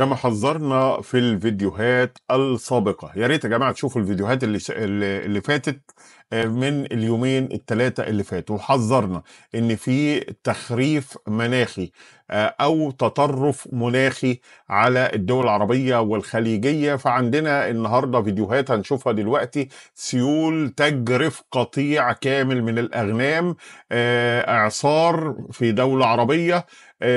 كما حذرنا في الفيديوهات السابقه يا ريت يا جماعه تشوفوا الفيديوهات اللي ش... اللي فاتت آه، من اليومين الثلاثه اللي فاتوا وحذرنا ان في تخريف مناخي آه، او تطرف مناخي على الدول العربيه والخليجيه فعندنا النهارده فيديوهات هنشوفها دلوقتي سيول تجرف قطيع كامل من الاغنام آه، اعصار في دوله عربيه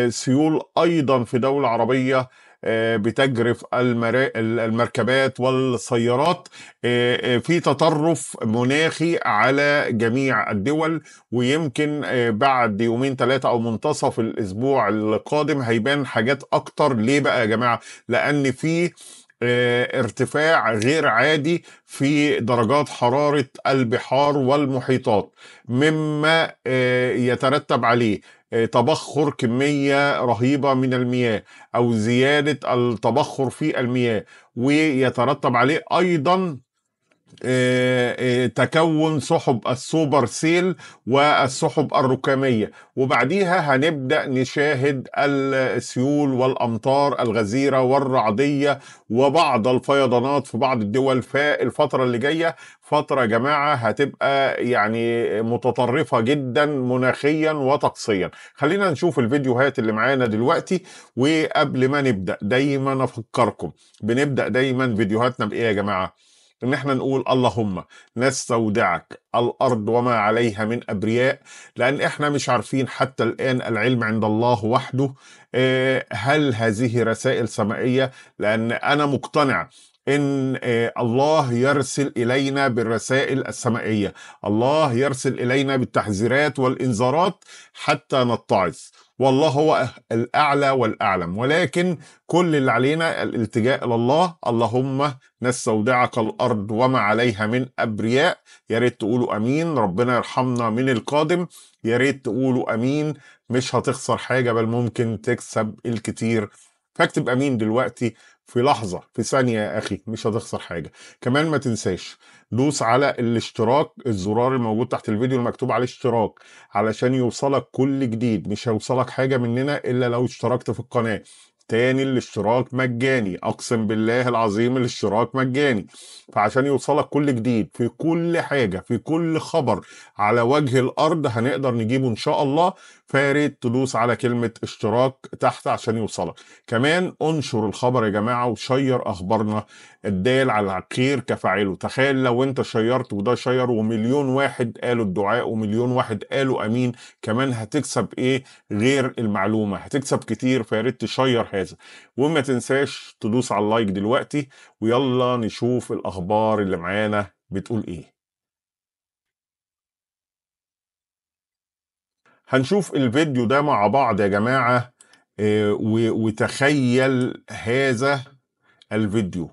سيول ايضا في دوله عربيه آه، بتجرف المركبات والسيارات آه، آه، في تطرف مناخي على جميع الدول ويمكن بعد يومين ثلاثة أو منتصف الأسبوع القادم هيبان حاجات أكتر ليه بقى يا جماعة؟ لأن في آه، ارتفاع غير عادي في درجات حرارة البحار والمحيطات مما آه، يترتب عليه آه، تبخر كمية رهيبة من المياه أو زيادة التبخر في المياه ويترتب عليه أيضا آه، آه، تكون سحب السوبر سيل والسحب الركامية وبعديها هنبدأ نشاهد السيول والأمطار الغزيرة والرعدية وبعض الفيضانات في بعض الدول في الفترة اللي جاية فترة يا جماعة هتبقى يعني متطرفة جدا مناخيا وطقسيا خلينا نشوف الفيديوهات اللي معانا دلوقتي وقبل ما نبدأ دايما أفكركم بنبدأ دايما فيديوهاتنا بإيه يا جماعة ان احنا نقول اللهم نستودعك الارض وما عليها من ابرياء لان احنا مش عارفين حتى الان العلم عند الله وحده آه، هل هذه رسائل سمائيه لان انا مقتنع ان آه، الله يرسل الينا بالرسائل السمائيه الله يرسل الينا بالتحذيرات والانذارات حتى نتعظ والله هو الأعلى والأعلم ولكن كل اللي علينا الالتجاء إلى الله اللهم نستودعك الأرض وما عليها من أبرياء يا ريت تقولوا أمين ربنا يرحمنا من القادم يا ريت تقولوا أمين مش هتخسر حاجة بل ممكن تكسب الكتير فاكتب امين دلوقتي في لحظه في ثانيه يا اخي مش هتخسر حاجه كمان ما تنساش دوس على الاشتراك الزرار الموجود تحت الفيديو المكتوب عليه اشتراك علشان يوصلك كل جديد مش هيوصلك حاجه مننا الا لو اشتركت في القناه تاني الاشتراك مجاني اقسم بالله العظيم الاشتراك مجاني فعشان يوصلك كل جديد في كل حاجه في كل خبر على وجه الارض هنقدر نجيبه ان شاء الله فياريت تدوس على كلمه اشتراك تحت عشان يوصلك كمان انشر الخبر يا جماعه وشير اخبارنا الدال على الخير كفاعله تخيل لو انت شيرت وده شير ومليون واحد قالوا الدعاء ومليون واحد قالوا امين كمان هتكسب ايه غير المعلومه هتكسب كتير فياريت تشير هذا وما تنساش تدوس على اللايك دلوقتي ويلا نشوف الاخبار اللي معانا بتقول ايه هنشوف الفيديو ده مع بعض يا جماعه آه، وتخيل هذا الفيديو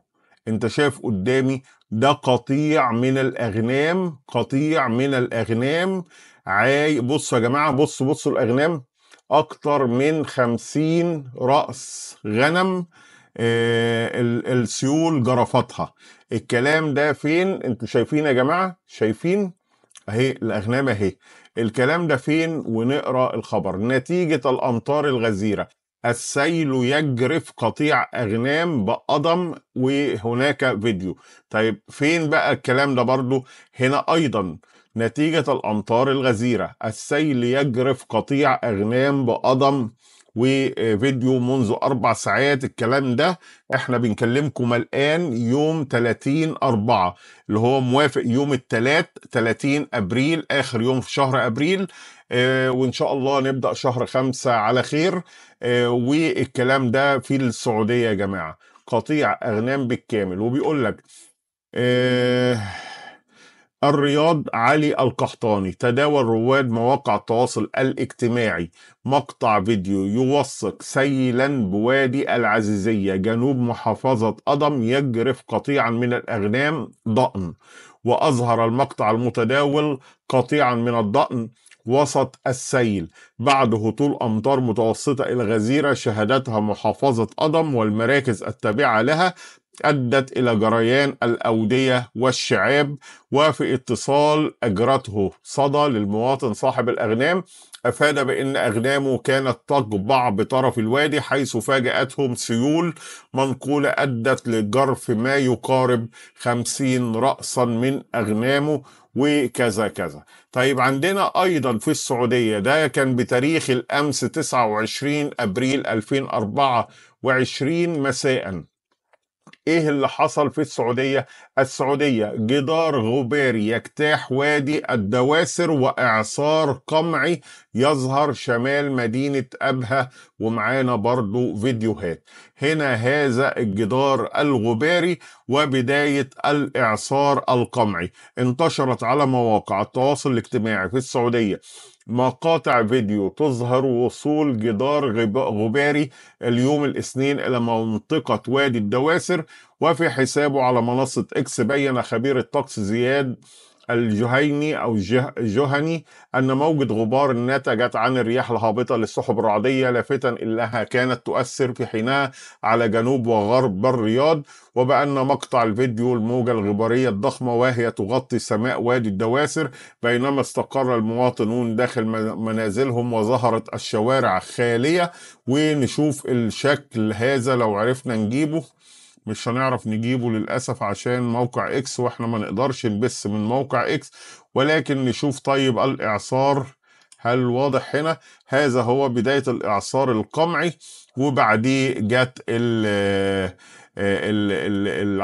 انت شايف قدامي ده قطيع من الاغنام قطيع من الاغنام عاي بصوا يا جماعه بصوا بصوا الاغنام اكتر من خمسين راس غنم آه، السيول جرفتها الكلام ده فين انتوا شايفين يا جماعه شايفين اهي الاغنام اهي الكلام ده فين ونقرا الخبر نتيجه الامطار الغزيره السيل يجرف قطيع اغنام بقدم وهناك فيديو طيب فين بقى الكلام ده برضو هنا ايضا نتيجة الأمطار الغزيرة السيل يجرف قطيع أغنام بأضم وفيديو منذ أربع ساعات الكلام ده احنا بنكلمكم الآن يوم 30 أربعة اللي هو موافق يوم الثلاث 30 أبريل آخر يوم في شهر أبريل آه وإن شاء الله نبدأ شهر خمسة على خير آه والكلام ده في السعودية يا جماعة قطيع أغنام بالكامل وبيقول لك آه الرياض علي القحطاني تداول رواد مواقع التواصل الاجتماعي مقطع فيديو يوثق سيلا بوادي العزيزية جنوب محافظة أضم يجرف قطيعا من الأغنام ضأن وأظهر المقطع المتداول قطيعا من الضأن وسط السيل بعد هطول أمطار متوسطة إلى غزيرة شهدتها محافظة أضم والمراكز التابعة لها أدت إلى جريان الأودية والشعاب وفي اتصال أجرته صدى للمواطن صاحب الأغنام أفاد بأن أغنامه كانت تقبع بطرف الوادي حيث فاجأتهم سيول منقولة أدت لجرف ما يقارب خمسين رأسا من أغنامه وكذا كذا طيب عندنا أيضا في السعودية ده كان بتاريخ الأمس 29 أبريل 2024 مساء ايه اللي حصل في السعودية السعودية جدار غباري يجتاح وادي الدواسر واعصار قمعي يظهر شمال مدينة ابها ومعانا برضو فيديوهات هنا هذا الجدار الغباري وبداية الاعصار القمعي انتشرت على مواقع التواصل الاجتماعي في السعودية مقاطع فيديو تظهر وصول جدار غباري اليوم الاثنين إلى منطقة وادي الدواسر وفي حسابه على منصة إكس بين خبير الطقس زياد الجهيني أو الجهني أن موجة غبار نتجت عن الرياح الهابطة للسحب الرعدية لافتا انها كانت تؤثر في حينها على جنوب وغرب الرياض وبأن مقطع الفيديو الموجة الغبارية الضخمة وهي تغطي سماء وادي الدواسر بينما استقر المواطنون داخل منازلهم وظهرت الشوارع خالية ونشوف الشكل هذا لو عرفنا نجيبه مش هنعرف نجيبه للأسف عشان موقع إكس وإحنا ما نقدرش نبث من موقع إكس ولكن نشوف طيب الإعصار هل واضح هنا هذا هو بداية الإعصار القمعي وبعديه جت آه،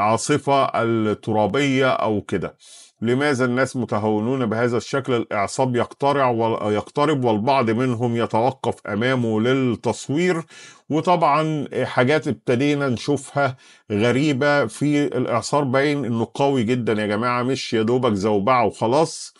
العاصفة الترابية أو كده لماذا الناس متهونون بهذا الشكل الإعصاب يقترع ويقترب والبعض منهم يتوقف أمامه للتصوير وطبعا حاجات ابتدينا نشوفها غريبة في الإعصار باين إنه قوي جدا يا جماعة مش يا دوبك زوبعه وخلاص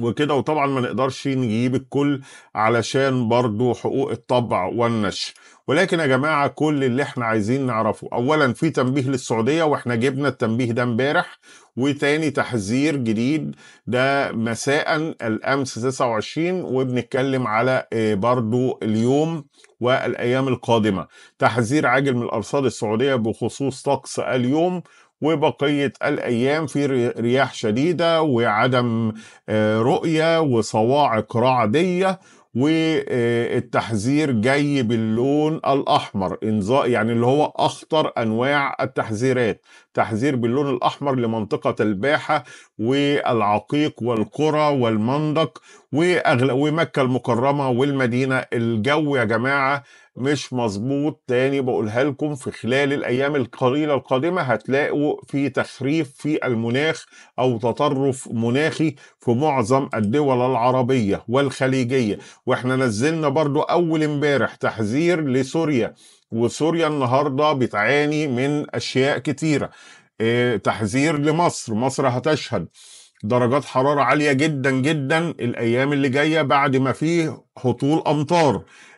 وكده وطبعا ما نقدرش نجيب الكل علشان برضو حقوق الطبع والنشر ولكن يا جماعه كل اللي احنا عايزين نعرفه اولا في تنبيه للسعوديه واحنا جبنا التنبيه ده امبارح وتاني تحذير جديد ده مساء الامس 29 وبنتكلم على آه، برضو اليوم والايام القادمه تحذير عاجل من الارصاد السعوديه بخصوص طقس اليوم وبقية الأيام في رياح شديدة وعدم آه، رؤية وصواعق رعدية والتحذير جاي باللون الاحمر يعني اللي هو اخطر انواع التحذيرات تحذير باللون الأحمر لمنطقة الباحة والعقيق والقرى والمندق ومكة المكرمة والمدينة الجو يا جماعة مش مظبوط تاني بقولها لكم في خلال الأيام القليلة القادمة هتلاقوا في تخريف في المناخ أو تطرف مناخي في معظم الدول العربية والخليجية واحنا نزلنا برضو أول امبارح تحذير لسوريا وسوريا النهارده بتعاني من اشياء كتيره آه، تحذير لمصر مصر هتشهد درجات حرارة عالية جدا جدا الأيام اللي جاية بعد ما فيه هطول أمطار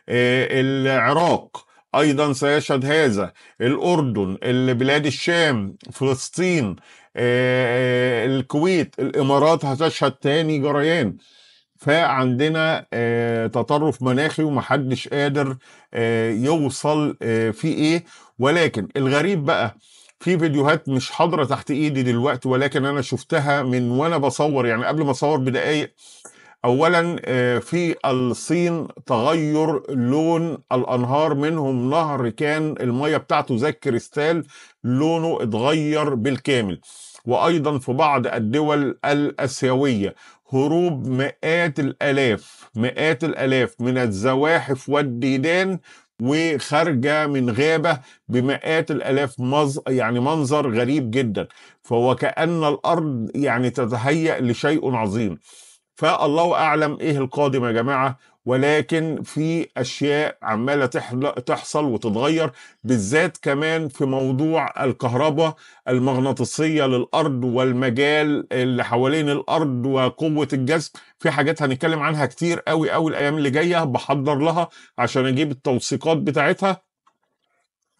آه، العراق أيضا سيشهد هذا الأردن بلاد الشام فلسطين آه، الكويت الإمارات هتشهد تاني جريان فعندنا آه، تطرف مناخي ومحدش قادر آه، يوصل آه، في ايه ولكن الغريب بقى في فيديوهات مش حاضره تحت ايدي دلوقتي ولكن انا شفتها من وانا بصور يعني قبل ما اصور بدقايق اولا في الصين تغير لون الانهار منهم نهر كان الميه بتاعته زي الكريستال لونه اتغير بالكامل وايضا في بعض الدول الاسيويه هروب مئات الالاف مئات الالاف من الزواحف والديدان وخارجه من غابه بمئات الالاف مز... يعني منظر غريب جدا فوكأن الارض يعني تتهيأ لشيء عظيم فالله اعلم ايه القادم يا جماعه ولكن في اشياء عماله تحصل وتتغير بالذات كمان في موضوع الكهرباء المغناطيسيه للارض والمجال اللي حوالين الارض وقوه الجذب في حاجات هنتكلم عنها كتير قوي قوي الايام اللي جايه بحضر لها عشان اجيب التوثيقات بتاعتها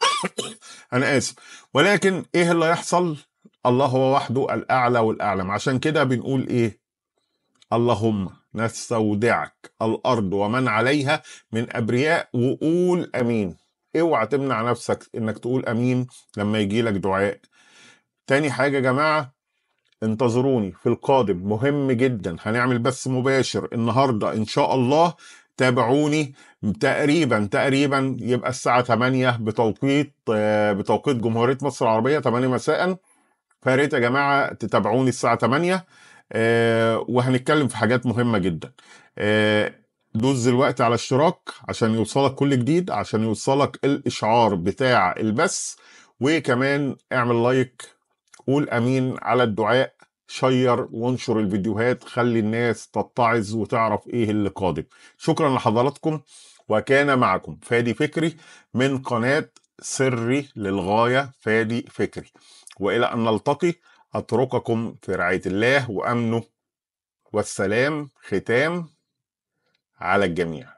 انا اسف ولكن ايه اللي هيحصل الله هو وحده الاعلى والاعلم عشان كده بنقول ايه اللهم نستودعك الارض ومن عليها من ابرياء وقول امين اوعى تمنع نفسك انك تقول امين لما يجي لك دعاء تاني حاجه يا جماعه انتظروني في القادم مهم جدا هنعمل بث مباشر النهارده ان شاء الله تابعوني تقريبا تقريبا يبقى الساعه 8 بتوقيت آه، بتوقيت جمهوريه مصر العربيه 8 مساء فياريت يا جماعه تتابعوني الساعه 8 آه، وهنتكلم في حاجات مهمة جدا آه، دوز الوقت على اشتراك عشان يوصلك كل جديد عشان يوصلك الاشعار بتاع البث وكمان اعمل لايك قول امين على الدعاء شير وانشر الفيديوهات خلي الناس تتعظ وتعرف ايه اللي قادم شكرا لحضراتكم وكان معكم فادي فكري من قناة سري للغاية فادي فكري وإلى أن نلتقي أترككم في رعاية الله وأمنه والسلام ختام على الجميع